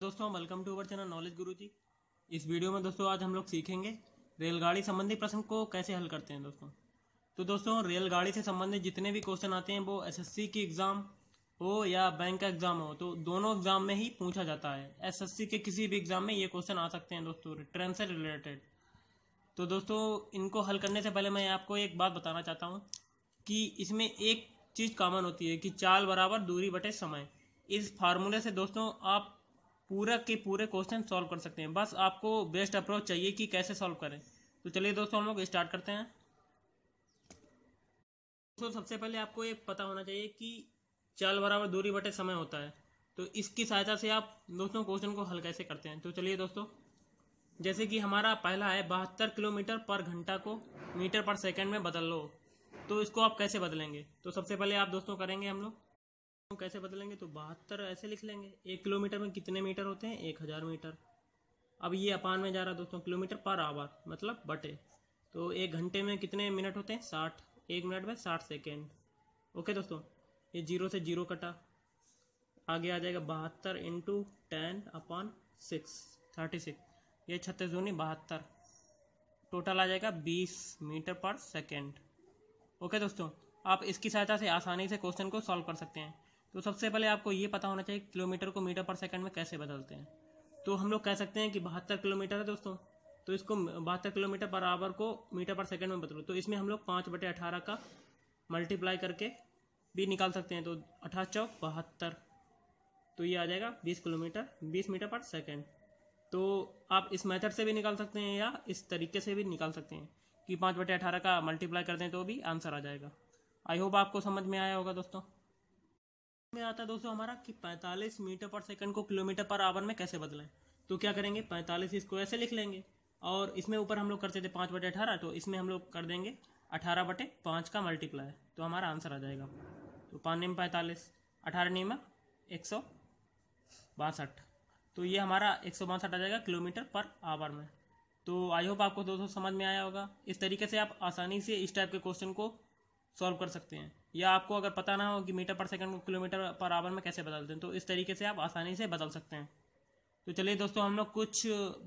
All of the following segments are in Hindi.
दोस्तों welcome to our channel knowledge Guru ji इस वीडियो में दोस्तों आज हम लोग सीखेंगे रेलगाड़ी संबंधी प्रश्न को कैसे हल करते हैं दोस्तों तो दोस्तों रेलगाड़ी से संबंधित जितने भी क्वेश्चन आते हैं वो एसएससी की एग्ज़ाम हो या बैंक का एग्ज़ाम हो तो दोनों एग्ज़ाम में ही पूछा जाता है एस के किसी भी एग्ज़ाम में ये क्वेश्चन आ सकते हैं दोस्तों ट्रेन से रिलेटेड तो दोस्तों इनको हल करने से पहले मैं आपको एक बात बताना चाहता हूँ कि इसमें एक चीज़ कॉमन होती है कि चाल बराबर दूरी बटे समय इस फार्मूले से दोस्तों आप पूरा के पूरे क्वेश्चन सॉल्व कर सकते हैं बस आपको बेस्ट अप्रोच चाहिए कि कैसे सॉल्व करें तो चलिए दोस्तों हम लोग स्टार्ट करते हैं दोस्तों सबसे पहले आपको ये पता होना चाहिए कि चाल बराबर दूरी बटे समय होता है तो इसकी सहायता से आप दोस्तों क्वेश्चन को हल कैसे करते हैं तो चलिए दोस्तों जैसे कि हमारा पहला है बहत्तर किलोमीटर पर घंटा को मीटर पर सेकंड में बदल लो तो इसको आप कैसे बदलेंगे तो सबसे पहले आप दोस्तों करेंगे हम लोग कैसे बदलेंगे तो बहत्तर ऐसे लिख लेंगे एक किलोमीटर में कितने मीटर होते हैं एक हज़ार मीटर अब ये अपान में जा रहा है दोस्तों किलोमीटर पर आवर मतलब बटे तो एक घंटे में कितने मिनट होते हैं साठ एक मिनट में साठ सेकेंड ओके दोस्तों ये जीरो से जीरो कटा आगे आ जाएगा बहत्तर into ten upon six thirty six ये छत्तीस दूनी बहत्तर टोटल आ जाएगा बीस मीटर पर सेकेंड ओके दोस्तों आप इसकी सहायता से आसानी से क्वेश्चन को सॉल्व कर सकते हैं तो सबसे पहले आपको ये पता होना चाहिए किलोमीटर को मीटर पर सेकंड में कैसे बदलते हैं तो हम लोग कह सकते हैं कि बहत्तर किलोमीटर है दोस्तों तो इसको बहत्तर किलोमीटर पर आवर को मीटर पर सेकंड में बदलो तो इसमें हम लोग पाँच बटे अठारह का मल्टीप्लाई करके भी निकाल सकते हैं तो अठारह चौक बहत्तर तो ये आ जाएगा बीस किलोमीटर बीस मीटर पर सेकेंड तो आप इस मेथड से भी निकाल सकते हैं या इस तरीके से भी निकाल सकते हैं कि पाँच बटे अठारह का मल्टीप्लाई कर दें तो भी आंसर आ जाएगा आई होप आपको समझ में आया होगा दोस्तों में आता है दोस्तों हमारा कि 45 मीटर पर सेकंड को किलोमीटर पर आवर में कैसे बदलें तो क्या करेंगे 45 इसको ऐसे लिख लेंगे और इसमें ऊपर हम लोग करते थे पाँच बटे अठारह तो इसमें हम लोग कर देंगे अठारह बटे पाँच का मल्टीप्लाई तो हमारा आंसर आ जाएगा तो पाँच नीम पैंतालीस अठारह नीम एक सौ बासठ तो ये हमारा एक सौ बासठ आ जाएगा किलोमीटर पर आवर में तो आई होप आपको दोस्तों समझ में आया होगा इस तरीके से आप आसानी से इस टाइप के क्वेश्चन को सॉल्व कर सकते हैं या आपको अगर पता ना हो कि मीटर पर सेकंड को किलोमीटर पर आवर में कैसे बदलते हैं तो इस तरीके से आप आसानी से बदल सकते हैं तो चलिए दोस्तों हम लोग कुछ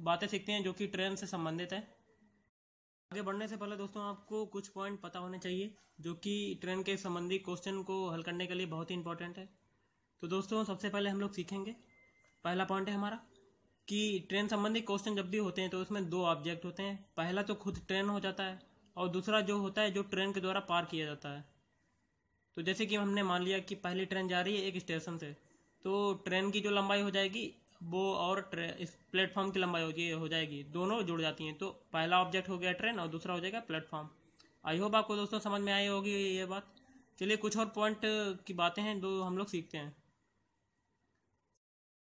बातें सीखते हैं जो कि ट्रेन से संबंधित है आगे बढ़ने से पहले दोस्तों आपको कुछ पॉइंट पता होने चाहिए जो कि ट्रेन के संबंधी क्वेश्चन को हल करने के लिए बहुत ही इंपॉर्टेंट है तो दोस्तों सबसे पहले हम लोग सीखेंगे पहला पॉइंट है हमारा कि ट्रेन संबंधी क्वेश्चन जब भी होते हैं तो उसमें दो ऑब्जेक्ट होते हैं पहला तो खुद ट्रेन हो जाता है और दूसरा जो होता है जो ट्रेन के द्वारा पार किया जाता है तो जैसे कि हमने मान लिया कि पहली ट्रेन जा रही है एक स्टेशन से तो ट्रेन की जो लंबाई हो जाएगी वो और इस प्लेटफॉर्म की लंबाई होगी हो जाएगी दोनों जुड़ जाती हैं तो पहला ऑब्जेक्ट हो गया ट्रेन और दूसरा हो जाएगा प्लेटफॉर्म आई होप आपको दोस्तों समझ में आई होगी ये बात चलिए कुछ और पॉइंट की बातें हैं जो हम लोग सीखते हैं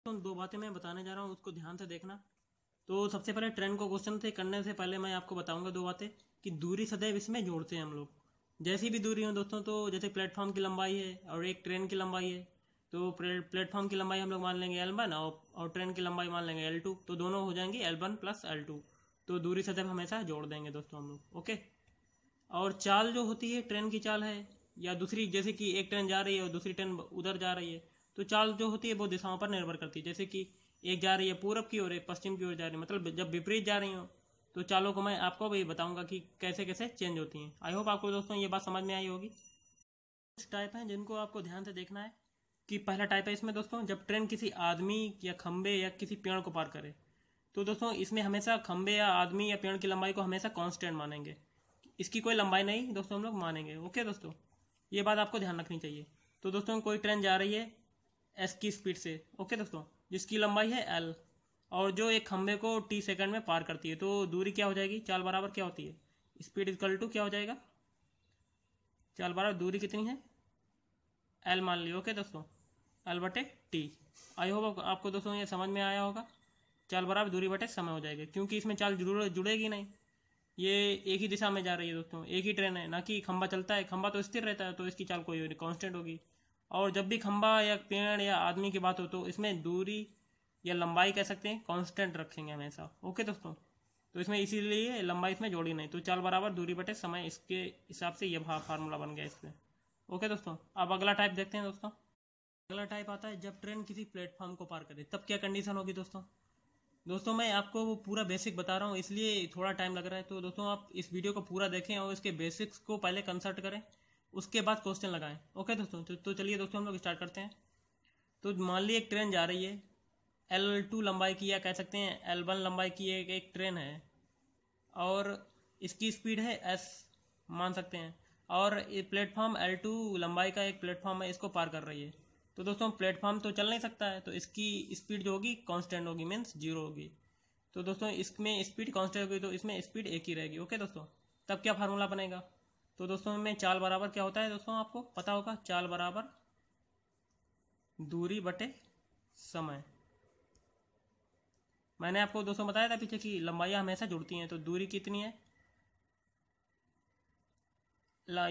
तो दो बातें मैं बताने जा रहा हूँ उसको ध्यान से देखना तो सबसे पहले ट्रेन को क्वेश्चन से करने से पहले मैं आपको बताऊंगा दो बातें कि दूरी सदैव इसमें जोड़ते हैं हम लोग जैसी भी दूरी हो दोस्तों तो जैसे प्लेटफॉर्म की लंबाई है और एक ट्रेन की लंबाई है तो प्लेटफॉर्म की लंबाई हम लोग मान लेंगे एल वन और, और ट्रेन की लंबाई मान लेंगे एल टू तो दोनों हो जाएंगी L one plus L two तो दूरी सतह हमेशा जोड़ देंगे दोस्तों हम लोग ओके और चाल जो होती है ट्रेन की चाल है या दूसरी जैसे कि एक ट्रेन जा रही है और दूसरी ट्रेन उधर जा रही है तो चाल जो होती है वो दिशाओं पर निर्भर करती है जैसे कि एक जा रही है पूरब की ओर एक पश्चिम की ओर जा रही है मतलब जब विपरीत जा रही हो तो चालों को मैं आपको भी बताऊंगा कि कैसे कैसे चेंज होती हैं आई होप आपको दोस्तों ये बात समझ में आई होगी कुछ टाइप हैं जिनको आपको ध्यान से देखना है कि पहला टाइप है इसमें दोस्तों जब ट्रेन किसी आदमी या खंबे या किसी पेड़ को पार करे तो दोस्तों इसमें हमेशा खंबे या आदमी या पेड़ की लंबाई को हमेशा कॉन्स्टेंट मानेंगे इसकी कोई लंबाई नहीं दोस्तों हम लोग मानेंगे ओके दोस्तों ये बात आपको ध्यान रखनी चाहिए तो दोस्तों कोई ट्रेन जा रही है एस की स्पीड से ओके दोस्तों जिसकी लंबाई है एल और जो एक खंबे को टी सेकंड में पार करती है तो दूरी क्या हो जाएगी चाल बराबर क्या होती है स्पीड इजकल टू क्या हो जाएगा चाल बराबर दूरी कितनी है एल मान ली ओके दोस्तों एल बटे टी आई होप आपको दोस्तों ये समझ में आया होगा चाल बराबर दूरी बटे समय हो जाएगा क्योंकि इसमें चाल जुड़ जुड़ेगी नहीं ये एक ही दिशा में जा रही है दोस्तों एक ही ट्रेन है ना कि खंबा चलता है खंबा तो स्थिर रहता है तो इसकी चाल कोई कॉन्स्टेंट होगी और जब भी खंबा या पेड़ या आदमी की बात हो तो इसमें दूरी या लंबाई कह सकते हैं कांस्टेंट रखेंगे हमेशा ओके दोस्तों तो इसमें इसीलिए लंबाई इसमें जोड़ी नहीं तो चाल बराबर दूरी बटे समय इसके हिसाब से यह फार्मूला बन गया इसमें ओके दोस्तों अब अगला टाइप देखते हैं दोस्तों अगला टाइप आता है जब ट्रेन किसी प्लेटफॉर्म को पार करे तब क्या कंडीशन होगी दोस्तों दोस्तों मैं आपको वो पूरा बेसिक बता रहा हूँ इसलिए थोड़ा टाइम लग रहा है तो दोस्तों आप इस वीडियो को पूरा देखें और इसके बेसिक्स को पहले कंसल्ट करें उसके बाद क्वेश्चन लगाएं ओके दोस्तों तो, तो चलिए दोस्तों हम लोग स्टार्ट करते हैं तो मान ली एक ट्रेन जा रही है एल टू लंबाई की या कह सकते हैं एल वन लंबाई की एक एक ट्रेन है और इसकी स्पीड है एस मान सकते हैं और ये प्लेटफॉर्म एल टू लंबाई का एक प्लेटफॉर्म है इसको पार कर रही है तो दोस्तों प्लेटफॉर्म तो चल नहीं सकता है तो इसकी स्पीड जो होगी कांस्टेंट होगी मीन्स जीरो होगी तो दोस्तों इसमें स्पीड कांस्टेंट होगी तो इसमें स्पीड एक ही रहेगी ओके दोस्तों तब क्या फार्मूला बनेगा तो दोस्तों में चाल बराबर क्या होता है दोस्तों आपको पता होगा चाल बराबर दूरी बटे समय मैंने आपको दोस्तों बताया था पीछे कि लंबाइयाँ हमेशा जुड़ती हैं तो दूरी कितनी है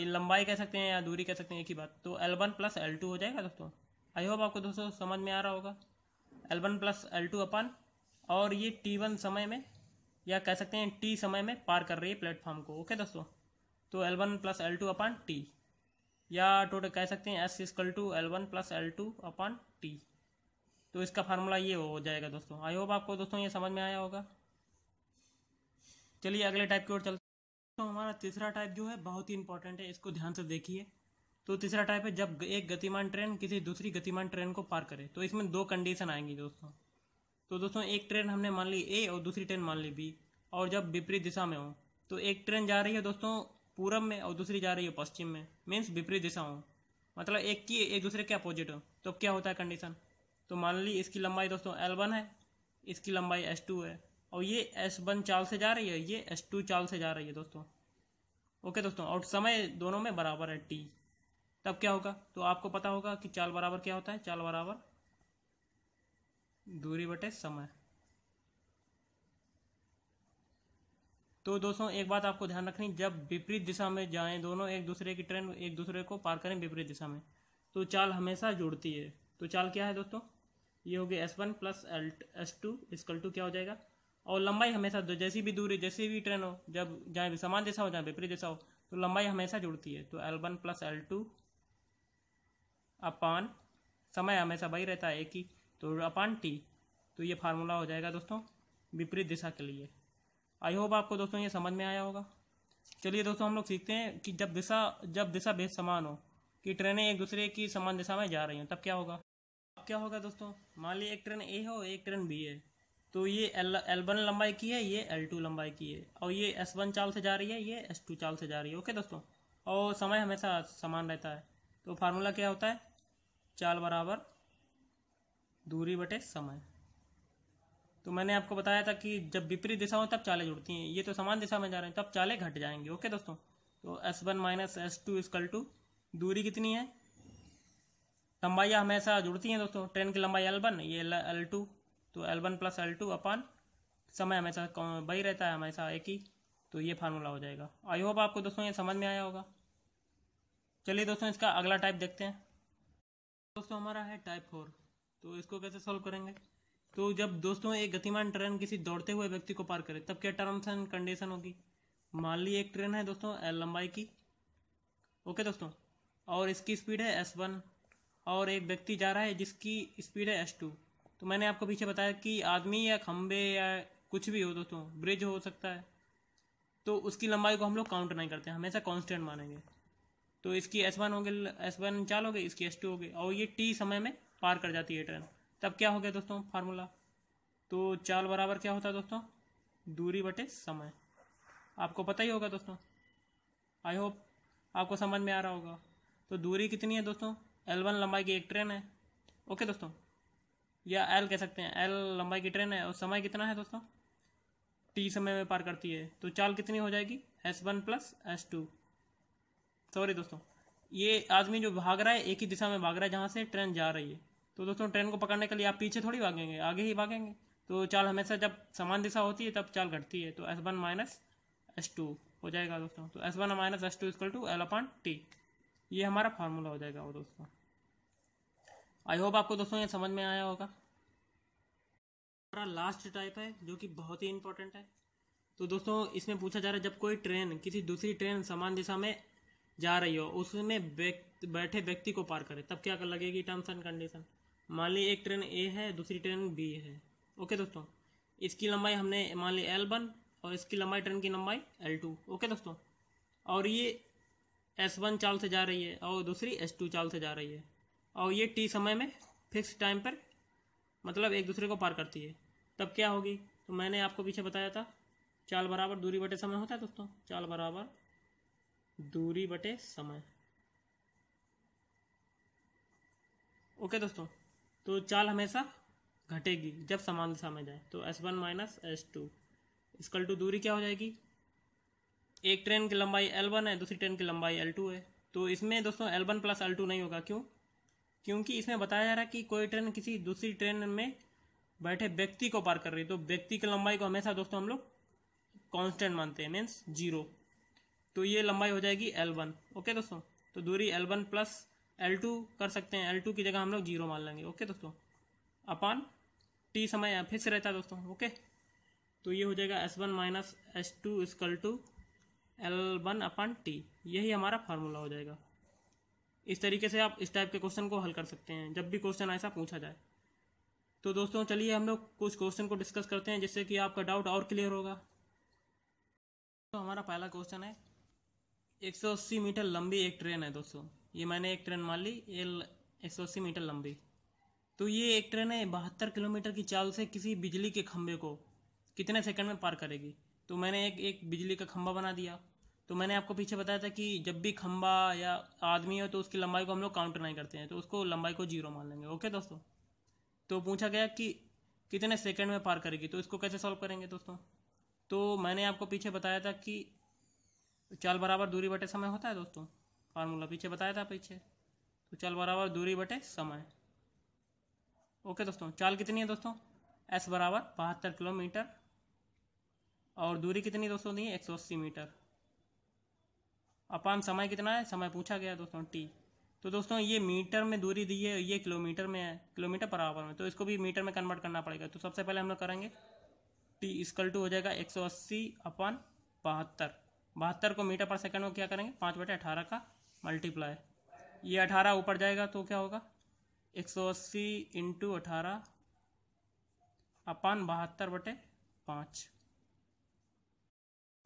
लंबाई कह सकते हैं या दूरी कह सकते हैं एक ही बात तो L one plus L two हो जाएगा दोस्तों आई होप आपको दोस्तों समझ में आ रहा होगा L one plus L two upon और ये टी वन समय में या कह सकते हैं टी समय में पार कर रही है प्लेटफॉर्म को ओके दोस्तों तो L one plus L two upon T या टोटल कह सकते हैं S is equal to L one plus L two upon T तो इसका फार्मूला ये हो जाएगा दोस्तों आई होप आपको दोस्तों ये समझ में आया होगा चलिए अगले टाइप की ओर चलते तो हमारा तीसरा टाइप जो है बहुत ही इंपॉर्टेंट है इसको ध्यान से देखिए तो तीसरा टाइप है जब एक गतिमान ट्रेन किसी दूसरी गतिमान ट्रेन को पार करे तो इसमें दो कंडीशन आएंगी दोस्तों तो दोस्तों एक ट्रेन हमने मान ली ए और दूसरी ट्रेन मान ली बी और जब विपरीत दिशा में हो तो एक ट्रेन जा रही है दोस्तों पूरब में और दूसरी जा रही है पश्चिम में मीन्स विपरीत दिशा हो मतलब एक की एक दूसरे के अपोजिट हो तो क्या होता है कंडीशन तो मान ली इसकी लंबाई दोस्तों एल वन है इसकी लंबाई एस टू है और ये एस वन चाल से जा रही है ये एस टू चाल से जा रही है दोस्तों ओके दोस्तों और समय दोनों में बराबर है टी तब क्या होगा तो आपको पता होगा कि चाल बराबर क्या होता है चाल बराबर दूरी बटे समय तो दोस्तों एक बात आपको ध्यान रखनी जब विपरीत दिशा में जाएं दोनों एक दूसरे की ट्रेन एक दूसरे को पार करें विपरीत दिशा में तो चाल हमेशा जुड़ती है तो चाल क्या है दोस्तों ये हो गया S one plus L S two is equal to क्या हो जाएगा और लंबाई हमेशा दो जैसी भी दूरी जैसी भी ट्रेन हो जब जहाँ समान जैसा हो जहाँ विपरीत जैसा हो तो लंबाई हमेशा जुड़ती है तो L one plus L two upon समय हमेशा वही रहता है एक ही तो अपान टी तो ये फार्मूला हो जाएगा दोस्तों विपरीत दिशा के लिए आई होप आपको दोस्तों ये समझ में आया होगा चलिए दोस्तों हम लोग सीखते हैं कि जब दिशा जब दिशा बेहद समान हो कि ट्रेनें एक दूसरे की समान दिशा में जा रही हों तब क्या होगा क्या होगा दोस्तों मान ली एक ट्रेन ए है और एक ट्रेन बी है तो ये एल एल वन लंबाई की है ये एल टू लंबाई की है और ये एस वन चाल से जा रही है ये एस टू चाल से जा रही है ओके दोस्तों और समय हमेशा समान रहता है तो फार्मूला क्या होता है चाल बराबर दूरी बटे समय तो मैंने आपको बताया था कि जब विपरीत दिशा हो तब चालें जुड़ती हैं ये तो समान दिशा में जा रहे हैं तब चालें घट जाएंगे ओके दोस्तों तो S one minus S two is equal to दूरी कितनी है लंबाइयाँ हमेशा जुड़ती हैं दोस्तों ट्रेन की लंबाई एल वन ये एल टू तो L one plus L two upon समय हमेशा वही रहता है हमेशा एक ही तो ये फार्मूला हो जाएगा आई होप आपको दोस्तों ये समझ में आया होगा चलिए दोस्तों इसका अगला टाइप देखते हैं दोस्तों हमारा है टाइप फोर तो इसको कैसे सॉल्व करेंगे तो जब दोस्तों एक गतिमान ट्रेन किसी दौड़ते हुए व्यक्ति को पार करे तब क्या टर्म्स एंड कंडीशन होगी मान ली एक ट्रेन है दोस्तों एल लंबाई की ओके दोस्तों और इसकी स्पीड है एस वन और एक व्यक्ति जा रहा है जिसकी स्पीड है एस टू तो मैंने आपको पीछे बताया कि आदमी या खम्बे या कुछ भी हो दोस्तों ब्रिज हो सकता है तो उसकी लंबाई को हम लोग काउंट नहीं करते हमेशा कॉन्स्टेंट मानेंगे तो इसकी एस वन हो गई एस वन चाल हो गए इसकी एस टू हो गई और ये टी समय में पार कर जाती है ट्रेन तब क्या हो गया दोस्तों फार्मूला तो चाल बराबर क्या होता है दोस्तों दूरी बटे समय आपको पता ही होगा दोस्तों आई होप आपको समझ में आ रहा होगा तो दूरी कितनी है दोस्तों एल वन लंबाई की एक ट्रेन है ओके दोस्तों या एल कह सकते हैं एल लंबाई की ट्रेन है और समय कितना है दोस्तों टी समय में पार करती है तो चाल कितनी हो जाएगी S one plus S two sorry दोस्तों ये आदमी जो भाग रहा है एक ही दिशा में भाग रहा है जहाँ से ट्रेन जा रही है तो दोस्तों ट्रेन को पकड़ने के लिए आप पीछे थोड़ी भागेंगे आगे ही भागेंगे तो चाल हमेशा जब समान दिशा होती है तब चाल घटती है तो S one minus S two हो जाएगा दोस्तों तो S one minus S two equal to L upon T ये हमारा फार्मूला हो जाएगा वो दोस्तों आई होप आपको दोस्तों ये समझ में आया होगा हमारा लास्ट टाइप है जो कि बहुत ही इंपॉर्टेंट है तो दोस्तों इसमें पूछा जा रहा है जब कोई ट्रेन किसी दूसरी ट्रेन समान दिशा में जा रही हो उसमें बैठे व्यक्ति को पार करे तब क्या कर लगेगी टर्म्स एंड कंडीशन मान ली एक ट्रेन ए है दूसरी ट्रेन बी है ओके दोस्तों इसकी लंबाई हमने मान ली एल वन और इसकी लंबाई ट्रेन की लंबाई एल टू ओके दोस्तों और ये एस वन चाल से जा रही है और दूसरी एस टू चाल से जा रही है और ये टी समय में फिक्स टाइम पर मतलब एक दूसरे को पार करती है तब क्या होगी तो मैंने आपको पीछे बताया था चाल बराबर दूरी बटे समय होता है दोस्तों चाल बराबर दूरी बटे समय ओके दोस्तों तो चाल हमेशा घटेगी जब समान दिशा में जाए तो S one minus S two is equal to दूरी क्या हो जाएगी एक ट्रेन की लंबाई एल वन है दूसरी ट्रेन की लंबाई एल टू है तो इसमें दोस्तों L one plus L two नहीं होगा क्यों क्योंकि इसमें बताया जा रहा है कि कोई ट्रेन किसी दूसरी ट्रेन में बैठे व्यक्ति को पार कर रही तो व्यक्ति की लंबाई को हमेशा दोस्तों हम लोग कॉन्स्टेंट मानते हैं मीन्स जीरो तो ये लंबाई हो जाएगी एल वन ओके दोस्तों तो दूरी L one plus L two कर सकते हैं एल टू की जगह हम लोग जीरो मान लेंगे ओके दोस्तों अपान टी समय फिक्स रहता है दोस्तों ओके तो ये हो जाएगा S one minus S two is equal to L one upon T यही हमारा फार्मूला हो जाएगा इस तरीके से आप इस टाइप के क्वेश्चन को हल कर सकते हैं जब भी क्वेश्चन ऐसा पूछा जाए तो दोस्तों चलिए हम लोग कुछ क्वेश्चन को डिस्कस करते हैं जिससे कि आपका डाउट और क्लियर होगा तो हमारा पहला क्वेश्चन है एक सौ अस्सी मीटर लंबी एक ट्रेन है दोस्तों ये मैंने एक ट्रेन मान ली ये एक सौ अस्सी मीटर लंबी तो ये एक ट्रेन है बहत्तर किलोमीटर की चाल से किसी बिजली के खंभे को कितने सेकंड में पार करेगी तो मैंने एक एक बिजली का खंभा बना दिया तो मैंने आपको पीछे बताया था कि जब भी खम्बा या आदमी हो तो उसकी लंबाई को हम लोग काउंट नहीं करते हैं तो उसको लंबाई को जीरो मान लेंगे ओके दोस्तों तो पूछा गया कि कितने सेकंड में पार करेगी तो इसको कैसे सॉल्व करेंगे दोस्तों तो मैंने आपको पीछे बताया था कि चाल बराबर दूरी बटे समय होता है दोस्तों फार्मूला पीछे बताया था पीछे तो चाल बराबर दूरी बटे समय ओके दोस्तों चाल कितनी है दोस्तों एस बराबर बहत्तर किलोमीटर और दूरी कितनी दोस्तों नहीं है एक सौ अस्सी मीटर अपान समय कितना है समय पूछा गया दोस्तों टी तो दोस्तों ये मीटर में दूरी दी है ये किलोमीटर में है किलोमीटर पर आवर में तो इसको भी मीटर में कन्वर्ट करना पड़ेगा तो सबसे पहले हम लोग करेंगे टी इसकल टू हो जाएगा एक सौ अस्सी अपान बहत्तर बहत्तर को मीटर पर सेकंड में क्या करेंगे पाँच बटे अठारह का मल्टीप्लाई ये अठारह ऊपर जाएगा तो क्या होगा एक सौ अस्सी इंटू अठारह अपान बहत्तर बटे पाँच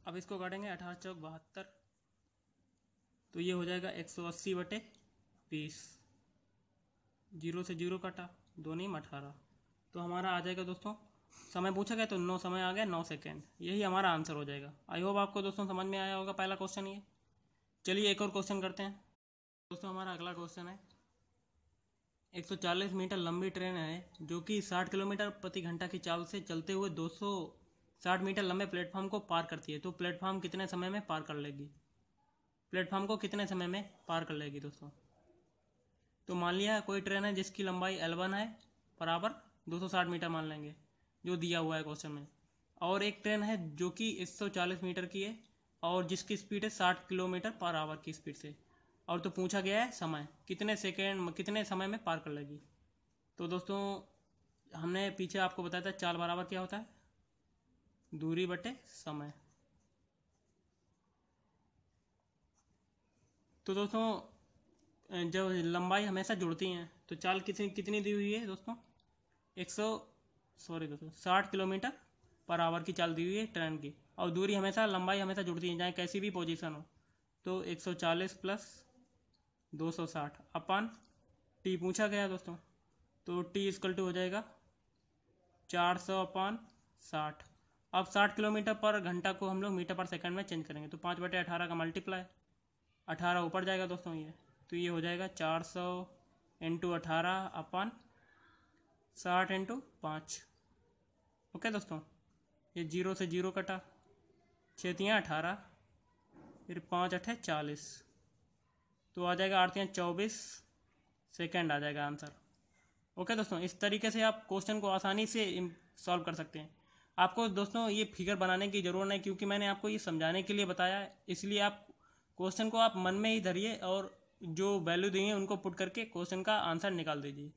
अब इसको काटेंगे अठारह चौक बहत्तर तो ये हो जाएगा एक सौ अस्सी बटे बीस जीरो से जीरो कटा दो नहीं अठारह तो हमारा आ जाएगा दोस्तों समय पूछा गया तो नौ समय आ गया नौ सेकेंड यही हमारा आंसर हो जाएगा आई होप आपको दोस्तों समझ में आया होगा पहला क्वेश्चन ये चलिए एक और क्वेश्चन करते हैं दोस्तों हमारा अगला क्वेश्चन है 140 मीटर लंबी ट्रेन है जो कि 60 किलोमीटर प्रति घंटा की चाल से चलते हुए 260 मीटर लंबे प्लेटफॉर्म को पार करती है तो प्लेटफॉर्म कितने समय में पार कर लेगी प्लेटफॉर्म को कितने समय में पार कर लेगी दोस्तों तो मान लिया कोई ट्रेन है जिसकी लंबाई एल वन है बराबर 260 मीटर मान लेंगे जो दिया हुआ है क्वेश्चन में और एक ट्रेन है जो कि 140 मीटर की है और जिसकी स्पीड है 60 किलोमीटर पर आवर की स्पीड से और तो पूछा गया है समय कितने सेकेंड कितने समय में पार कर लेगी तो दोस्तों हमने पीछे आपको बताया था चाल बराबर क्या होता है दूरी बटे समय तो दोस्तों जब लंबाई हमेशा जुड़ती हैं तो चाल कितनी कितनी दी हुई है दोस्तों एक सौ सॉरी दोस्तों साठ किलोमीटर पर आवर की चाल दी हुई है ट्रेन की और दूरी हमेशा लंबाई हमेशा जुड़ती है चाहे कैसी भी पोजीशन हो तो एक सौ चालीस प्लस दो सौ साठ अपान टी पूछा गया दोस्तों तो टी इसकल टू हो जाएगा चार सौ अपान साठ अब साठ किलोमीटर पर घंटा को हम लोग मीटर पर सेकंड में चेंज करेंगे तो पाँच बटे अठारह का मल्टीप्लाई अठारह ऊपर जाएगा दोस्तों ये तो ये हो जाएगा चार सौ इंटू अठारह अपन साठ इंटू पाँच ओके दोस्तों ये जीरो से जीरो कटा छतियाँ अठारह फिर पाँच अठे चालीस तो आ जाएगा आरतियाँ चौबीस सेकेंड आ जाएगा आंसर ओके दोस्तों इस तरीके से आप क्वेश्चन को आसानी से सॉल्व कर सकते हैं आपको दोस्तों ये फिगर बनाने की ज़रूरत नहीं क्योंकि मैंने आपको ये समझाने के लिए बताया इसलिए आप क्वेश्चन को आप मन में ही धरिए और जो वैल्यू दी है उनको पुट करके क्वेश्चन का आंसर निकाल दीजिए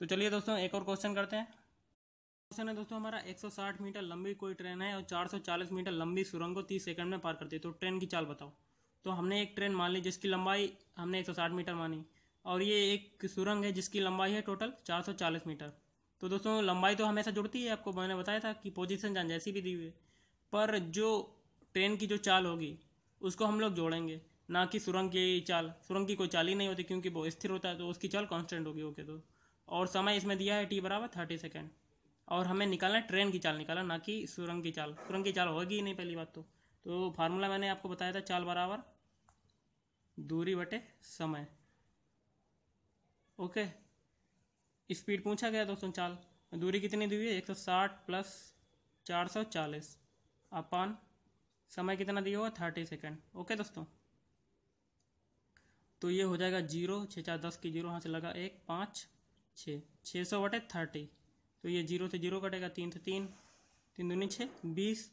तो चलिए दोस्तों एक और क्वेश्चन करते हैं क्वेश्चन है दोस्तों हमारा 160 मीटर लंबी कोई ट्रेन है और 440 मीटर लंबी सुरंग को 30 सेकंड में पार करती है तो ट्रेन की चाल बताओ तो हमने एक ट्रेन मान ली जिसकी लंबाई हमने 160 मीटर मानी और ये एक सुरंग है जिसकी लंबाई है टोटल 440 मीटर तो दोस्तों लंबाई तो हमेशा जुड़ती है आपको मैंने बताया था कि पोजिशन जान जैसी भी दी हुई है पर जो ट्रेन की जो चाल होगी उसको हम लोग जोड़ेंगे ना कि सुरंग की चाल सुरंग की कोई चाल ही नहीं होती क्योंकि वो स्थिर होता है तो उसकी चाल कांस्टेंट होगी ओके तो और समय इसमें दिया है टी बराबर थर्टी सेकेंड और हमें निकालना है ट्रेन की चाल निकालना ना कि सुरंग की चाल सुरंग की चाल होगी ही नहीं पहली बात तो तो फार्मूला मैंने आपको बताया था चाल बराबर दूरी बटे समय ओके स्पीड पूछा गया दोस्तों चाल दूरी कितनी दी हुई है एक सौ साठ प्लस चार सौ चालीस अपान समय कितना दिया हुआ थर्टी सेकेंड ओके दोस्तों तो ये हो जाएगा जीरो छः चार दस की जीरो यहाँ से लगा एक पाँच छः छः सौ बटे थर्टी तो ये जीरो से जीरो कटेगा तीन से तीन तीन दूनी छः बीस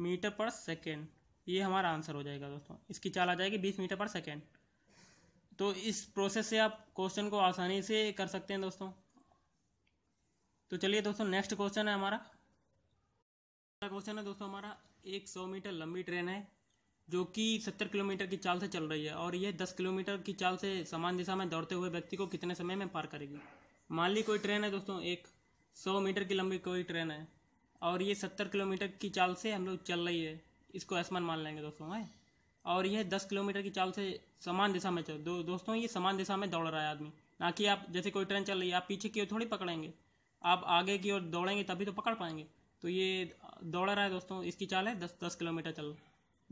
मीटर पर सेकेंड ये हमारा आंसर हो जाएगा दोस्तों इसकी चाल आ जाएगी बीस मीटर पर सेकेंड तो इस प्रोसेस से आप क्वेश्चन को आसानी से कर सकते हैं दोस्तों तो चलिए दोस्तों नेक्स्ट क्वेश्चन है हमारा क्वेश्चन है दोस्तों हमारा एक सौ मीटर लंबी ट्रेन है जो कि सत्तर किलोमीटर की चाल से चल रही है और यह दस किलोमीटर की चाल से समान दिशा में दौड़ते हुए व्यक्ति को कितने समय में पार करेगी मान ली कोई ट्रेन है दोस्तों एक सौ मीटर की लंबी कोई ट्रेन है और ये सत्तर किलोमीटर की चाल से हम लोग चल रही है इसको आसमान मान लेंगे दोस्तों है और यह दस किलोमीटर की चाल से समान दिशा में चल दो, दोस्तों ये समान दिशा में दौड़ रहा है आदमी ना कि आप जैसे कोई ट्रेन चल रही है आप पीछे की ओर थोड़ी पकड़ेंगे आप आगे की ओर दौड़ेंगे तभी तो पकड़ पाएंगे तो ये दौड़ रहा है दोस्तों इसकी चाल है दस दस किलोमीटर चल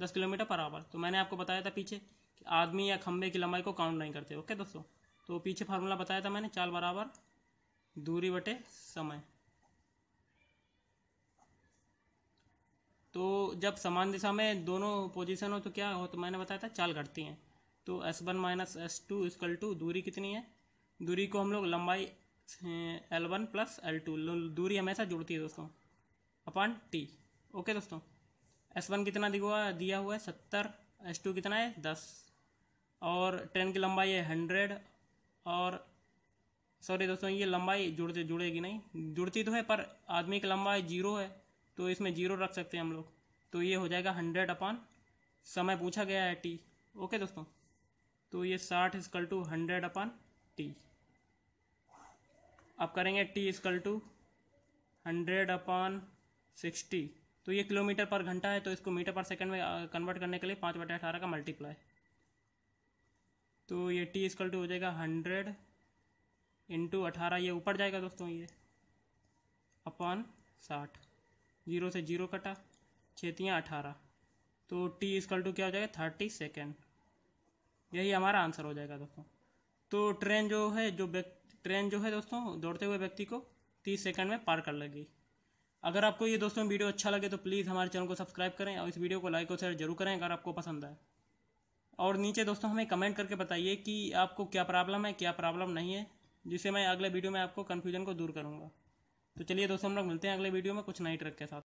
दस किलोमीटर पर आवर तो मैंने आपको बताया था पीछे कि आदमी या खंबे की लंबाई को काउंट नहीं करते ओके दोस्तों तो पीछे फार्मूला बताया था मैंने चाल बराबर दूरी बटे समय तो जब समान दिशा में दोनों पोजीशन हो तो क्या हो तो मैंने बताया था चाल घटती हैं तो S one minus S two is equal to दूरी कितनी है दूरी को हम लोग लंबाई L one plus L two दूरी हमेशा जुड़ती है दोस्तों अपॉन टी ओके दोस्तों एस वन कितना दिखा दिया हुआ है सत्तर एस टू कितना है दस और ट्रेन की लंबाई है हंड्रेड और सॉरी दोस्तों ये लंबाई जुड़ते जुड़ेगी नहीं जुड़ती तो है पर आदमी की लंबाई जीरो है तो इसमें जीरो रख सकते हैं हम लोग तो ये हो जाएगा हंड्रेड अपॉन समय पूछा गया है टी ओके दोस्तों तो ये साठ is equal to hundred upon T अब करेंगे T is equal to hundred upon sixty तो ये किलोमीटर पर घंटा है तो इसको मीटर पर सेकंड में कन्वर्ट करने के लिए पाँच बटे अठारह का मल्टीप्लाई तो ये टी स्क्ल टू हो जाएगा हंड्रेड इंटू अठारह ये ऊपर जाएगा दोस्तों ये अपॉन साठ जीरो से जीरो कटा छतियाँ अठारह तो टी स्क्ल टू क्या हो जाएगा थर्टी सेकेंड यही हमारा आंसर हो जाएगा दोस्तों तो ट्रेन जो है जो ट्रेन जो है दोस्तों दौड़ते हुए व्यक्ति को तीस सेकंड में पार कर लेगी अगर आपको ये दोस्तों वीडियो अच्छा लगे तो प्लीज़ हमारे चैनल को सब्सक्राइब करें और इस वीडियो को लाइक और शेयर जरूर करें अगर आपको पसंद आए और नीचे दोस्तों हमें कमेंट करके बताइए कि आपको क्या प्रॉब्लम है क्या प्रॉब्लम नहीं है जिससे मैं अगले वीडियो में आपको कन्फ्यूजन को दूर करूँगा तो चलिए दोस्तों हम लोग मिलते हैं अगले वीडियो में कुछ नई ट्रक के साथ